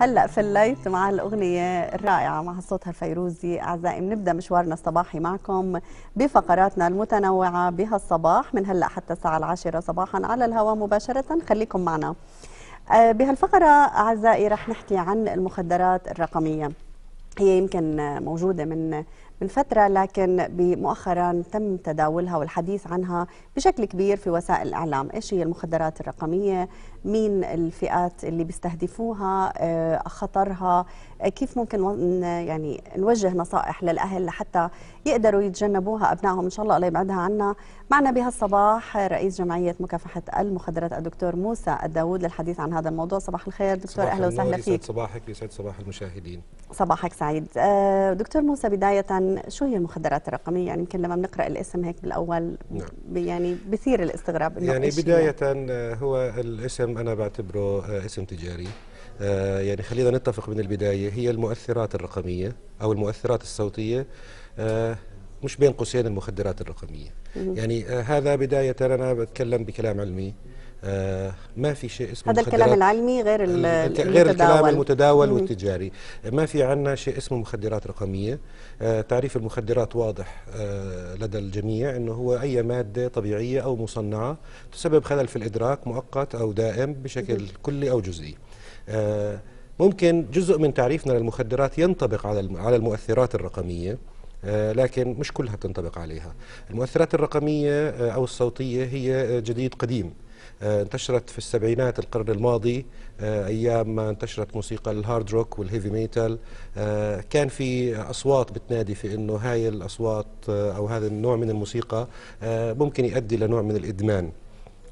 هلا في الليت مع الاغنيه الرائعه مع صوتها الفيروزي اعزائي بنبدا مشوارنا الصباحي معكم بفقراتنا المتنوعه بهالصباح من هلا حتى الساعه العاشرة صباحا على الهواء مباشره خليكم معنا آه، بهالفقره اعزائي رح نحكي عن المخدرات الرقميه هي يمكن موجوده من من فترة لكن مؤخرا تم تداولها والحديث عنها بشكل كبير في وسائل الإعلام إيش هي المخدرات الرقمية مين الفئات اللي بيستهدفوها آه، خطرها آه، كيف ممكن يعني نوجه نصائح للأهل لحتى يقدروا يتجنبوها أبنائهم إن شاء الله الله يبعدها عنا معنا بهالصباح رئيس جمعية مكافحة المخدرات الدكتور موسى الداود للحديث عن هذا الموضوع صباح الخير دكتور أهلا وسهلا فيك يسعد صباحك يسعد صباح المشاهدين صباحك سعيد آه، دكتور موسى بداية شو هي المخدرات الرقمية يعني يمكن لما بنقرأ الاسم هيك بالأول نعم. يعني بثير الاستغراب يعني بداية هو الاسم انا بعتبره آه، اسم تجاري آه، يعني خلينا نتفق من البدايه هي المؤثرات الرقميه او المؤثرات الصوتيه آه، مش بين قوسين المخدرات الرقميه يعني هذا بدايه انا بتكلم بكلام علمي آه، ما في شيء اسمه هذا الكلام العلمي غير غير الكلام المتداول والتجاري ما في عندنا شيء اسمه مخدرات رقميه آه، تعريف المخدرات واضح آه، لدى الجميع انه هو اي ماده طبيعيه او مصنعه تسبب خلل في الادراك مؤقت او دائم بشكل كلي او جزئي ممكن جزء من تعريفنا للمخدرات ينطبق على على المؤثرات الرقميه لكن مش كلها بتنطبق عليها المؤثرات الرقمية أو الصوتية هي جديد قديم آه، انتشرت في السبعينات القرن الماضي آه، ايام ما انتشرت موسيقى الهارد روك والهيفي ميتال آه، كان في اصوات بتنادي في انه هاي الاصوات او هذا النوع من الموسيقى ممكن يؤدي لنوع من الادمان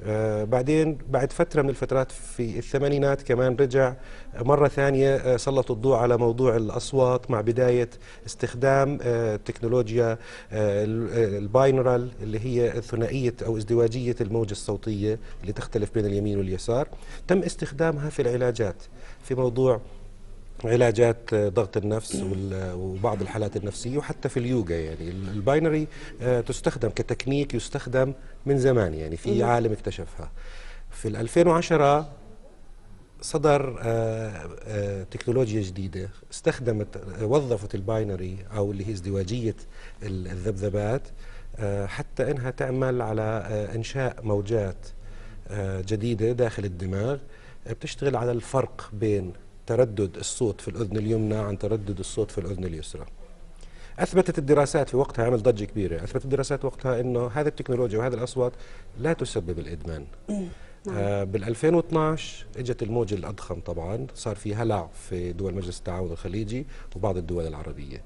آه، بعدين بعد فترة من الفترات في الثمانينات كمان رجع مرة ثانية آه، سلط الضوء على موضوع الأصوات مع بداية استخدام آه، تكنولوجيا الباينرال اللي هي ثنائية أو ازدواجية الموجة الصوتية اللي تختلف بين اليمين واليسار تم استخدامها في العلاجات في موضوع علاجات ضغط النفس وبعض الحالات النفسيه وحتى في اليوغا يعني الباينري آه، تستخدم كتكنيك يستخدم من زمان يعني في عالم اكتشفها في 2010 صدر آه، آه، تكنولوجيا جديدة استخدمت وظفت الباينري أو اللي هي ازدواجية الذبذبات حتى أنها تعمل على إنشاء موجات جديدة داخل الدماغ بتشتغل على الفرق بين تردد الصوت في الأذن اليمنى عن تردد الصوت في الأذن اليسرى أثبتت الدراسات في وقتها عمل ضجة كبيرة أثبتت الدراسات وقتها أنه هذه التكنولوجيا وهذه الأصوات لا تسبب الإدمان نعم. آه بال 2012 اجت الموجة الأضخم طبعا صار في هلع في دول مجلس التعاون الخليجي وبعض الدول العربية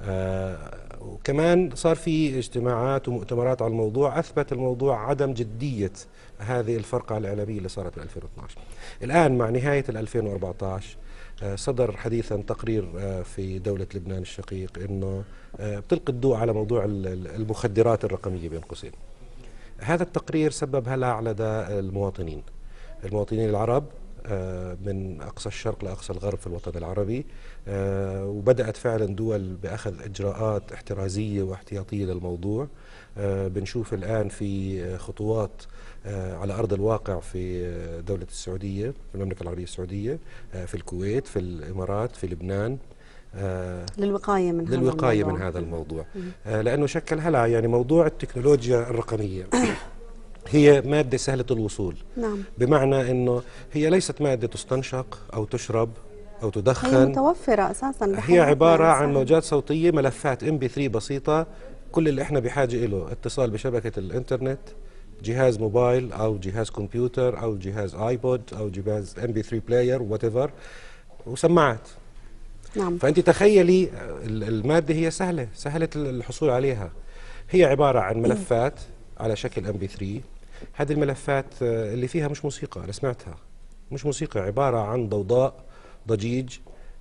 آه، وكمان صار في اجتماعات ومؤتمرات على الموضوع اثبت الموضوع عدم جديه هذه الفرقه الاعلاميه اللي صارت في 2012 الان مع نهايه 2014 آه، صدر حديثا تقرير آه، في دولة لبنان الشقيق أنه بتلقي الضوء على موضوع المخدرات الرقمية بين قوسين هذا التقرير سبب هلع لدى المواطنين المواطنين العرب آه، من أقصى الشرق لأقصى الغرب في الوطن العربي آه، وبدأت فعلا دول بأخذ إجراءات احترازية واحتياطية للموضوع آه، بنشوف الآن في خطوات على أرض الواقع في دولة السعودية في المملكة العربية السعودية في الكويت في الإمارات في لبنان للوقايه من للوقايه هذا من هذا الموضوع لانه شكل هلا يعني موضوع التكنولوجيا الرقميه هي مادة سهلة الوصول نعم. بمعنى أنه هي ليست مادة تستنشق أو تشرب أو تدخن هي متوفرة أساسا هي عبارة عن موجات صوتية ملفات MP3 بسيطة كل اللي احنا بحاجة له اتصال بشبكة الانترنت جهاز موبايل أو جهاز كمبيوتر أو جهاز آيبود أو جهاز MP3 بلاير whatever وسماعات نعم. فأنت تخيلي المادة هي سهلة سهلة الحصول عليها هي عبارة عن ملفات على شكل MP3 هذه الملفات آه، اللي فيها مش موسيقى انا سمعتها مش موسيقى عباره عن ضوضاء ضجيج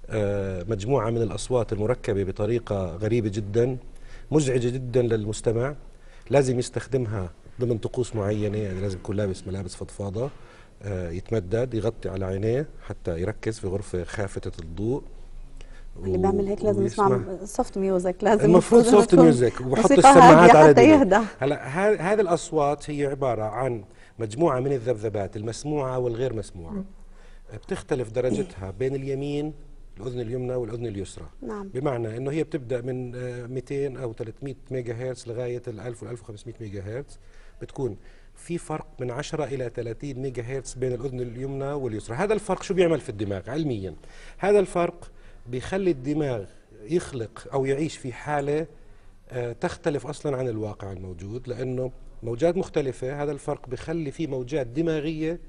آه، مجموعه من الاصوات المركبه بطريقه غريبه جدا مزعجه جدا للمستمع لازم يستخدمها ضمن طقوس معينه يعني لازم يكون لابس ملابس فضفاضه آه، يتمدد يغطي على عينيه حتى يركز في غرفه خافته الضوء اللي بيعمل هيك لازم يسمع سوفت ميوزك لازم المفروض سوفت ميوزك وبحط السماعات على حتى يهدى هلا هذه الاصوات هي عباره عن مجموعه من الذبذبات المسموعه والغير مسموعه م. بتختلف درجتها بين اليمين الاذن اليمنى والاذن اليسرى نعم. بمعنى انه هي بتبدا من 200 آه، او 300 ميجا هرتز لغايه ال 1000 وال 1500 ميجا هرتز بتكون في فرق من 10 الى 30 ميجا هرتز بين الاذن اليمنى واليسرى هذا الفرق شو بيعمل في الدماغ علميا هذا الفرق بيخلي الدماغ يخلق أو يعيش في حالة آه، تختلف أصلا عن الواقع الموجود لأنه موجات مختلفة هذا الفرق بخلي في موجات دماغية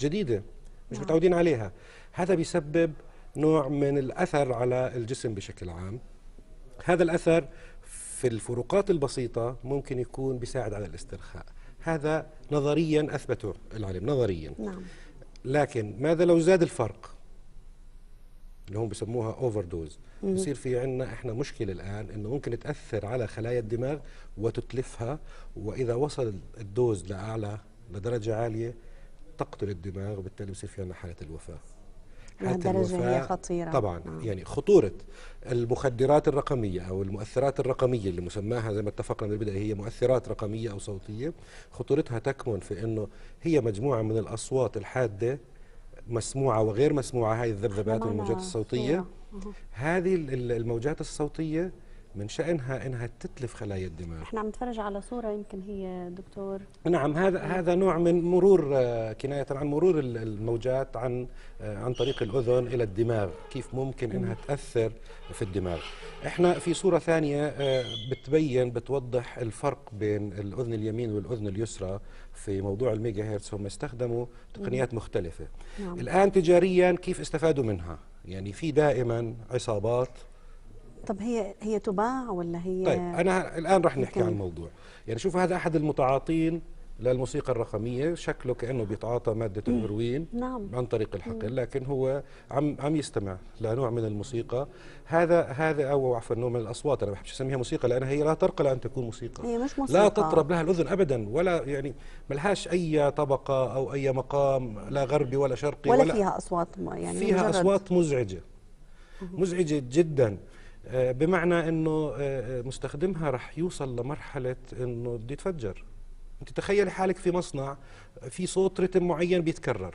جديدة مش نعم. متعودين عليها هذا بيسبب نوع من الأثر على الجسم بشكل عام هذا الأثر في الفروقات البسيطة ممكن يكون بيساعد على الاسترخاء هذا نظريا أثبته العلم نظريا نعم. لكن ماذا لو زاد الفرق اللي هم بيسموها اوفر دوز بصير في عندنا احنا مشكله الان انه ممكن تاثر على خلايا الدماغ وتتلفها واذا وصل الدوز لاعلى لدرجه عاليه تقتل الدماغ وبالتالي بصير في عندنا حاله الوفاه يعني حالة الوفاة هي خطيرة طبعا آه. يعني خطورة المخدرات الرقمية أو المؤثرات الرقمية اللي مسماها زي ما اتفقنا من البداية هي مؤثرات رقمية أو صوتية خطورتها تكمن في أنه هي مجموعة من الأصوات الحادة مسموعه وغير مسموعه هاي الذبذبات والموجات الصوتيه هذه الموجات الصوتيه من شأنها أنها تتلف خلايا الدماغ احنا عم نتفرج على صورة يمكن هي دكتور نعم هذا أه. هذا نوع من مرور آه، كناية عن مرور الموجات عن آه، عن طريق الأذن إلى الدماغ كيف ممكن أنها تأثر في الدماغ احنا في صورة ثانية بتبين بتوضح الفرق بين الأذن اليمين والأذن اليسرى في موضوع الميجا هيرتز هم استخدموا تقنيات مختلفة نعم. الآن تجاريا كيف استفادوا منها يعني في دائما عصابات طب هي هي تباع ولا هي طيب انا الان راح نحكي عن الموضوع يعني شوف هذا احد المتعاطين للموسيقى الرقميه شكله كانه بيتعاطى ماده الهيروين نعم. عن طريق الحقل لكن هو عم عم يستمع لنوع من الموسيقى هذا هذا او عفوا نوع من الاصوات انا ما بحبش اسميها موسيقى لان هي لا ترقى لان تكون موسيقى هي مش موسيقى لا تطرب لها الاذن ابدا ولا يعني ما لهاش اي طبقه او اي مقام لا غربي ولا شرقي ولا, ولا فيها اصوات يعني فيها مجرد. اصوات مزعجه مزعجه جدا آه، بمعنى انه آه، آه، مستخدمها رح يوصل لمرحله انه بده يتفجر انت تخيلي حالك في مصنع في صوت رتم معين بيتكرر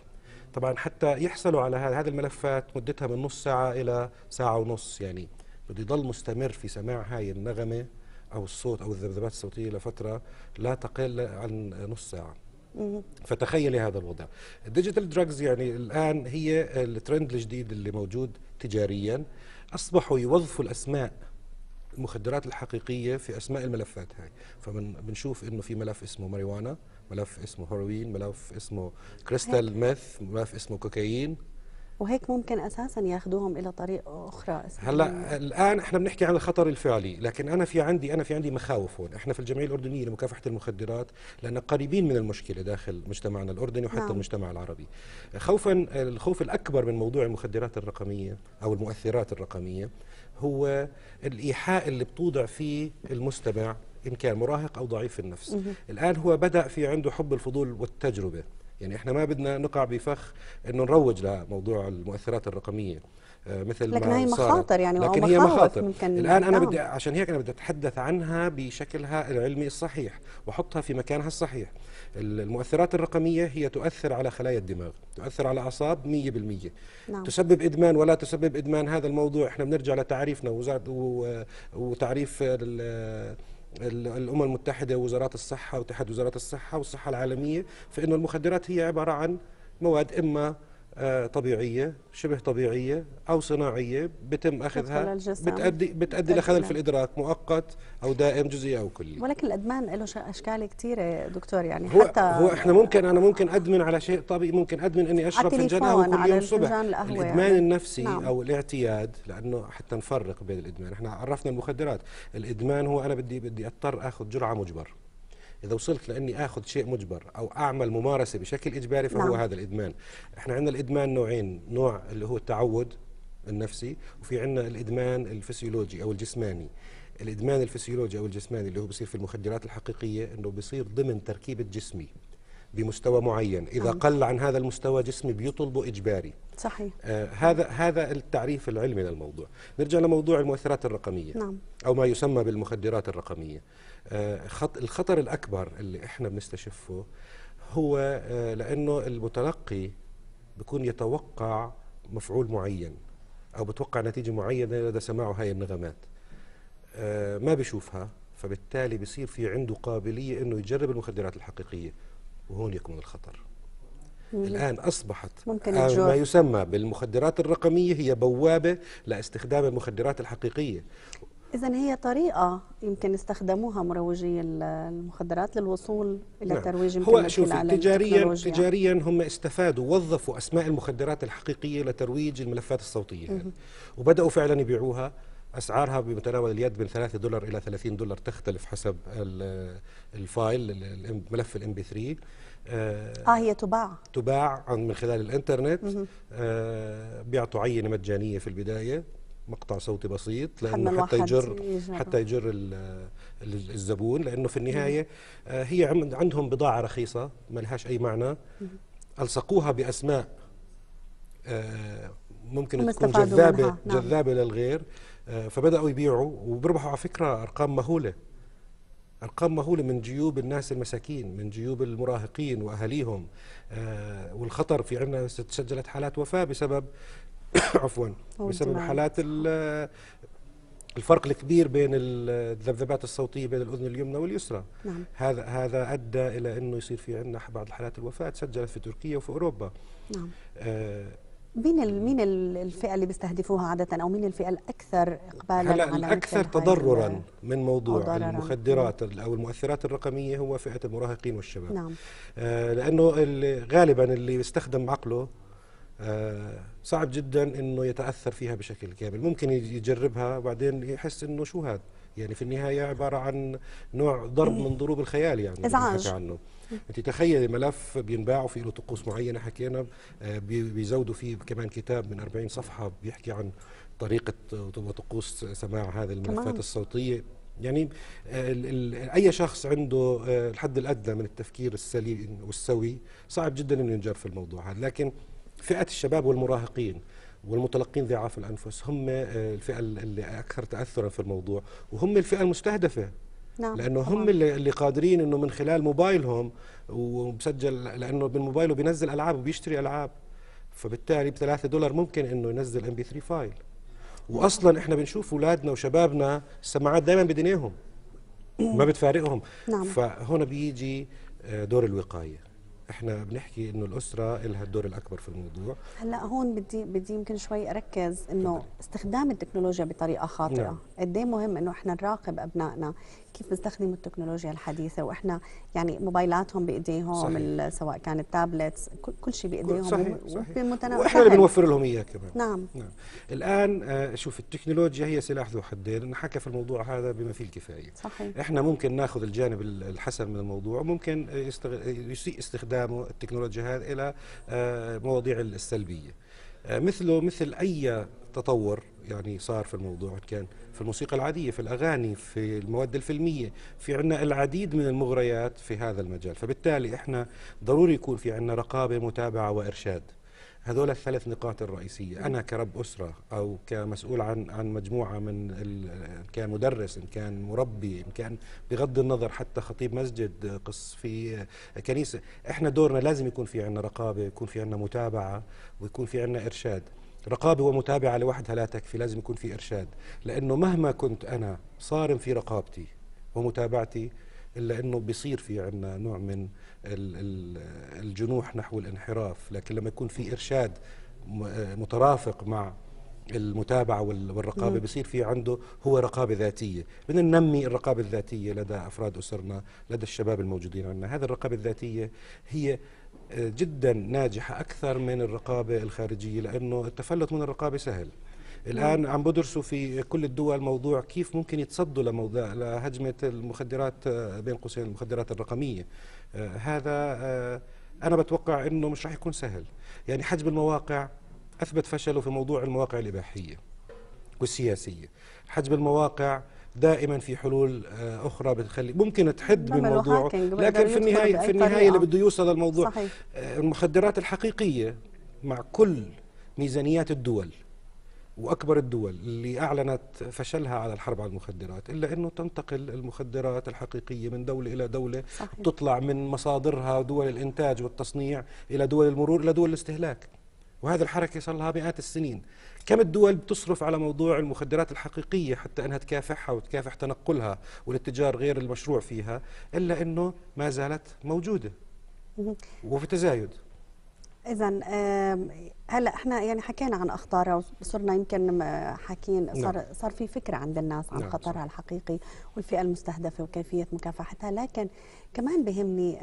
طبعا حتى يحصلوا على هذه الملفات مدتها من نص ساعه الى ساعه ونص يعني بده يضل مستمر في سماع هاي النغمه او الصوت او الذبذبات الصوتيه لفتره لا تقل عن نص ساعه فتخيلي هذا الوضع الديجيتال دراجز يعني الان هي الترند الجديد اللي موجود تجاريا أصبحوا يوظفوا الأسماء المخدرات الحقيقية في أسماء الملفات هاي فبنشوف إنه في ملف اسمه ماريوانا ملف اسمه هيروين ملف اسمه كريستال ميث ملف اسمه كوكايين وهيك ممكن اساسا ياخذوهم الى طريق اخرى هلا الان احنا بنحكي عن الخطر الفعلي لكن انا في عندي انا في عندي مخاوف هون احنا في الجمعيه الاردنيه لمكافحه المخدرات لان قريبين من المشكله داخل مجتمعنا الاردني وحتى نعم. المجتمع العربي خوفا الخوف الاكبر من موضوع المخدرات الرقميه او المؤثرات الرقميه هو الايحاء اللي بتوضع فيه المستمع ان كان مراهق او ضعيف النفس الان هو بدا في عنده حب الفضول والتجربه يعني احنا ما بدنا نقع بفخ انه نروج لموضوع المؤثرات الرقميه آه، مثل لكن ما هي مخاطر يعني لكن هي مخاطر الان انا نعم. بدي عشان هيك انا بدي اتحدث عنها بشكلها العلمي الصحيح واحطها في مكانها الصحيح المؤثرات الرقميه هي تؤثر على خلايا الدماغ تؤثر على اعصاب 100% نعم. تسبب ادمان ولا تسبب ادمان هذا الموضوع احنا بنرجع لتعريفنا وزاد وتعريف الامم المتحده ووزارات الصحه واتحاد وزارات الصحه والصحه العالميه فانه المخدرات هي عباره عن مواد اما آه، طبيعيه شبه طبيعيه او صناعيه بتم اخذها بتأدي بتأدي لخلل في الادراك مؤقت او دائم جزئي او كلي ولكن الادمان له اشكال كثيره دكتور يعني هو حتى هو احنا ممكن انا ممكن ادمن على شيء طبيعي ممكن ادمن اني اشرب فنجان قهوه كل يوم الصبح يعني. الادمان يعني. النفسي نعم. او الاعتياد لانه حتى نفرق بين الادمان احنا عرفنا المخدرات الادمان هو انا بدي بدي اضطر اخذ جرعه مجبر اذا وصلت لاني اخذ شيء مجبر او اعمل ممارسه بشكل اجباري فهو نعم. هذا الادمان احنا عندنا الادمان نوعين نوع اللي هو التعود النفسي وفي عندنا الادمان الفسيولوجي او الجسماني الادمان الفسيولوجي او الجسماني اللي هو بصير في المخدرات الحقيقيه انه بصير ضمن تركيبه جسمي بمستوى معين اذا نعم. قل عن هذا المستوى جسمي بيطلبه اجباري صحيح آه هذا هذا التعريف العلمي للموضوع نرجع لموضوع المؤثرات الرقميه نعم. او ما يسمى بالمخدرات الرقميه آه خط الخطر الاكبر اللي احنا بنستشفه هو آه لانه المتلقي بيكون يتوقع مفعول معين او بتوقع نتيجه معينه لدى سماعه هاي النغمات آه ما بيشوفها فبالتالي بصير في عنده قابليه انه يجرب المخدرات الحقيقيه وهون يكمن الخطر مم. الآن أصبحت ممكن آه، الجوع. ما يسمى بالمخدرات الرقمية هي بوابة لاستخدام المخدرات الحقيقية إذا هي طريقة يمكن استخدموها مروجي المخدرات للوصول إلى نعم. ترويج هو شوف تجاريا تجاريا هم استفادوا وظفوا أسماء المخدرات الحقيقية لترويج الملفات الصوتية مم. وبدأوا فعلا يبيعوها اسعارها بمتناول اليد من 3 دولار الى 30 دولار تختلف حسب الفايل ملف الام بي 3 اه هي تباع تباع من خلال الانترنت آه بيعطوا عينه مجانيه في البدايه مقطع صوتي بسيط لانه حتى يجر يجرب. حتى يجر الزبون لانه في النهايه آه هي عندهم بضاعه رخيصه ما لهاش اي معنى الصقوها باسماء آه ممكن تكون جذابه نعم. جذابه للغير آه، فبداوا يبيعوا وبربحوا على فكره ارقام مهوله ارقام مهوله من جيوب الناس المساكين من جيوب المراهقين واهاليهم آه، والخطر في عنا تسجلت حالات وفاه بسبب عفوا بسبب حالات الفرق الكبير بين الذبذبات الصوتيه بين الاذن اليمنى واليسرى نعم. هذا هذا ادى الى انه يصير في عندنا بعض حالات الوفاه تسجلت في تركيا وفي اوروبا نعم. آه مين مين الفئه اللي بيستهدفوها عاده او مين الفئه الاكثر اقبالا على الاكثر تضررا من موضوع المخدرات او المؤثرات الرقميه هو فئه المراهقين والشباب نعم. آه لانه اللي غالبا اللي بيستخدم عقله آه صعب جدا انه يتاثر فيها بشكل كامل ممكن يجربها وبعدين يحس انه شو هذا يعني في النهايه عباره عن نوع ضرب من ضروب الخيال يعني ازعاج عنه انت تخيلي ملف بينباع وفي له طقوس معينه حكينا آه، بيزودوا فيه كمان كتاب من 40 صفحه بيحكي عن طريقه وطقوس آه، سماع هذه الملفات كمان. الصوتيه يعني آه، اي شخص عنده الحد الادنى من التفكير السليم والسوي صعب جدا انه ينجر في الموضوع هذا لكن فئه الشباب والمراهقين والمتلقين ضعاف الانفس هم آه، الفئه اللي اكثر تاثرا في الموضوع وهم الفئه المستهدفه نعم. لانه هم اللي, اللي قادرين انه من خلال موبايلهم ومسجل لانه بالموبايله بينزل العاب وبيشتري العاب فبالتالي ب 3 دولار ممكن انه ينزل ام بي 3 فايل واصلا احنا بنشوف اولادنا وشبابنا السماعات دائما بدنيهم ما بتفارقهم نعم. فهنا بيجي آه، دور الوقايه احنا بنحكي انه الاسره لها الدور الاكبر في الموضوع هلا هون بدي بدي يمكن شوي اركز انه استخدام التكنولوجيا بطريقه خاطئه نعم. قد مهم انه احنا نراقب ابنائنا كيف بيستخدموا التكنولوجيا الحديثه واحنا يعني موبايلاتهم بايديهم سواء كان التابلت كل شيء بايديهم صحيح صحيح واحنا اللي بنوفر لهم اياه كمان نعم. نعم الان آه، شوف التكنولوجيا هي سلاح ذو حدين نحكى في الموضوع هذا بما فيه الكفايه صحيح. احنا ممكن ناخذ الجانب الحسن من الموضوع ممكن يسيء استخدام التكنولوجيا هذه إلى آه، مواضيع السلبية آه، مثله مثل أي تطور يعني صار في الموضوع كان في الموسيقى العادية في الأغاني في المواد الفيلمية في عندنا العديد من المغريات في هذا المجال فبالتالي إحنا ضروري يكون في عندنا رقابة متابعة وإرشاد هذول الثلاث نقاط الرئيسية أنا كرب أسرة أو كمسؤول عن عن مجموعة من إن كان مدرس إن كان مربي إن كان بغض النظر حتى خطيب مسجد قص في كنيسة إحنا دورنا لازم يكون في عندنا رقابة يكون في عندنا متابعة ويكون في عندنا إرشاد رقابة ومتابعة لوحدها لا تكفي لازم يكون في إرشاد لأنه مهما كنت أنا صارم في رقابتي ومتابعتي إلا أنه بيصير في عندنا نوع من الجنوح نحو الانحراف لكن لما يكون في إرشاد آه، مترافق مع المتابعة والرقابة بصير في عنده هو رقابة ذاتية بدنا ننمي الرقابة الذاتية لدى أفراد أسرنا لدى الشباب الموجودين عندنا هذه الرقابة الذاتية هي آه، جدا ناجحة أكثر من الرقابة الخارجية لأنه التفلت من الرقابة سهل الان عم بدرسوا في كل الدول موضوع كيف ممكن يتصدوا لموضوع لهجمه المخدرات آه، بين قوسين المخدرات الرقميه هذا انا بتوقع انه مش راح يكون سهل يعني حجب المواقع اثبت فشله في موضوع المواقع الاباحيه والسياسيه حجب المواقع دائما في حلول آه، اخرى بتخلي ممكن تحد من موضوع لكن في النهايه في النهايه اللي بده يوصل للموضوع صحيح. آه، المخدرات الحقيقيه مع كل ميزانيات الدول واكبر الدول اللي اعلنت فشلها على الحرب على المخدرات الا انه تنتقل المخدرات الحقيقيه من دوله الى دوله صحيح. تطلع من مصادرها دول الانتاج والتصنيع الى دول المرور الى دول الاستهلاك وهذه الحركه صار لها مئات السنين كم الدول بتصرف على موضوع المخدرات الحقيقيه حتى انها تكافحها وتكافح تنقلها والاتجار غير المشروع فيها الا انه ما زالت موجوده وفي تزايد اذا هلا احنا يعني حكينا عن اخطارها وصرنا يمكن حاكين نعم. صار نعم. صار في فكره عند الناس عن نعم خطرها صح. الحقيقي والفئه المستهدفه وكيفيه مكافحتها لكن كمان بهمني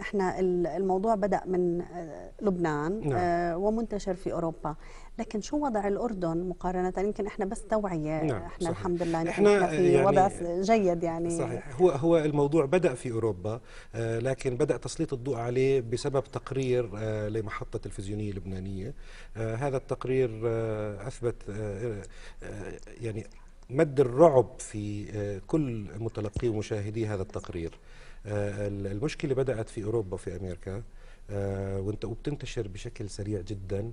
احنا الموضوع بدا من آه، لبنان نعم. آه، ومنتشر في اوروبا لكن شو وضع الأردن مقارنة يمكن إحنا بس توعية نعم إحنا صحيح. الحمد لله إحنا, إحنا في يعني وضع جيد يعني صحيح هو هو الموضوع بدأ في أوروبا آه، لكن بدأ تسليط الضوء عليه بسبب تقرير آه، لمحطة تلفزيونية لبنانية آه، هذا التقرير أثبت يعني مد الرعب في كل متلقي ومشاهدي هذا التقرير المشكلة بدأت في أوروبا وفي أمريكا آه، وانت وبتنتشر بشكل سريع جدا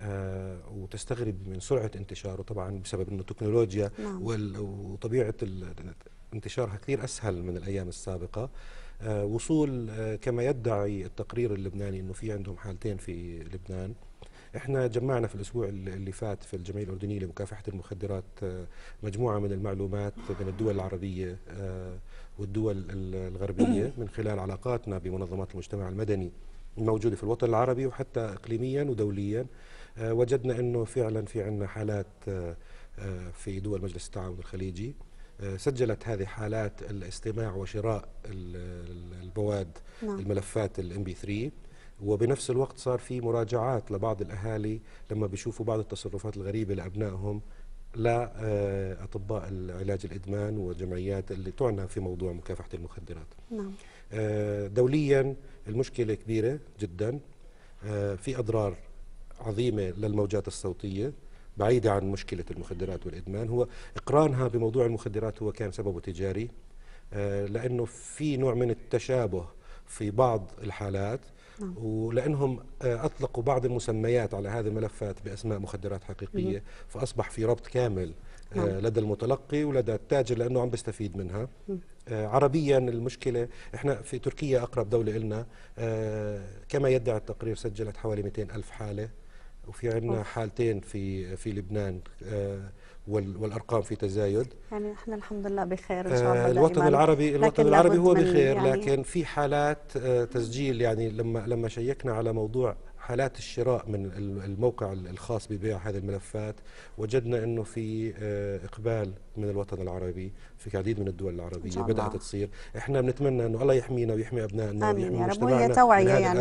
آه، وتستغرب من سرعه انتشاره طبعا بسبب انه التكنولوجيا نعم. وطبيعه انتشارها كثير اسهل من الايام السابقه آه، وصول كما يدعي التقرير اللبناني انه في عندهم حالتين في لبنان احنا جمعنا في الاسبوع اللي فات في الجمعيه الاردنيه لمكافحه المخدرات مجموعه من المعلومات من الدول العربيه والدول الغربيه من خلال علاقاتنا بمنظمات المجتمع المدني الموجوده في الوطن العربي وحتى اقليميا ودوليا آه، وجدنا انه فعلا في عندنا حالات آه، آه، في دول مجلس التعاون الخليجي سجلت هذه حالات الاستماع وشراء المواد نعم. الملفات الام بي 3 وبنفس الوقت صار في مراجعات لبعض الاهالي لما بيشوفوا بعض التصرفات الغريبه لابنائهم لاطباء العلاج الادمان وجمعيات اللي تعنى في موضوع مكافحه المخدرات. نعم. دوليا المشكلة كبيرة جدا آه، في أضرار عظيمة للموجات الصوتية بعيدة عن مشكلة المخدرات والإدمان هو إقرانها بموضوع المخدرات هو كان سببه تجاري آه، لأنه في نوع من التشابه في بعض الحالات نعم. ولانهم آه، اطلقوا بعض المسميات على هذه الملفات باسماء مخدرات حقيقيه فاصبح في ربط كامل نعم. آه، لدى المتلقي ولدى التاجر لانه عم بيستفيد منها آه، عربيا المشكله احنا في تركيا اقرب دوله لنا آه، كما يدعي التقرير سجلت حوالي 200 الف حاله وفي عندنا حالتين في في لبنان والارقام في تزايد يعني احنا الحمد لله بخير ان شاء الله الوطن العربي الوطن العربي هو بخير يعني لكن في حالات تسجيل يعني لما لما شيكنا على موضوع حالات الشراء من الموقع الخاص ببيع هذه الملفات وجدنا انه في آه، اقبال من الوطن العربي في العديد من الدول العربيه بدات تصير احنا بنتمنى انه الله يحمينا ويحمي ابنائنا ويحمي يعني مجتمعنا هي توعيه يعني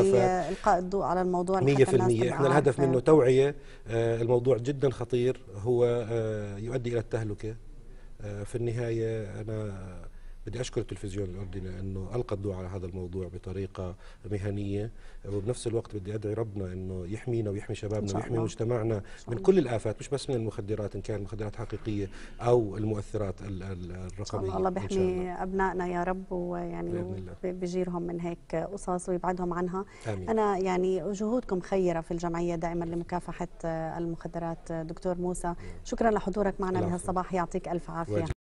القاء الضوء على الموضوع 100% احنا الهدف منه توعيه آه، الموضوع جدا خطير هو آه، يؤدي الى التهلكه في النهايه انا بدي اشكر التلفزيون الاردني لانه القى الضوء على هذا الموضوع بطريقه مهنيه وبنفس الوقت بدي ادعي ربنا انه يحمينا ويحمي شبابنا ويحمي مجتمعنا من كل الافات مش بس من المخدرات ان كان مخدرات حقيقيه او المؤثرات الرقميه الله, الله بيحمي ابنائنا يا رب ويعني بجيرهم من هيك قصص ويبعدهم عنها آمين. انا يعني جهودكم خيره في الجمعيه دائما لمكافحه المخدرات دكتور موسى شكرا لحضورك معنا بهالصباح يعطيك الف عافيه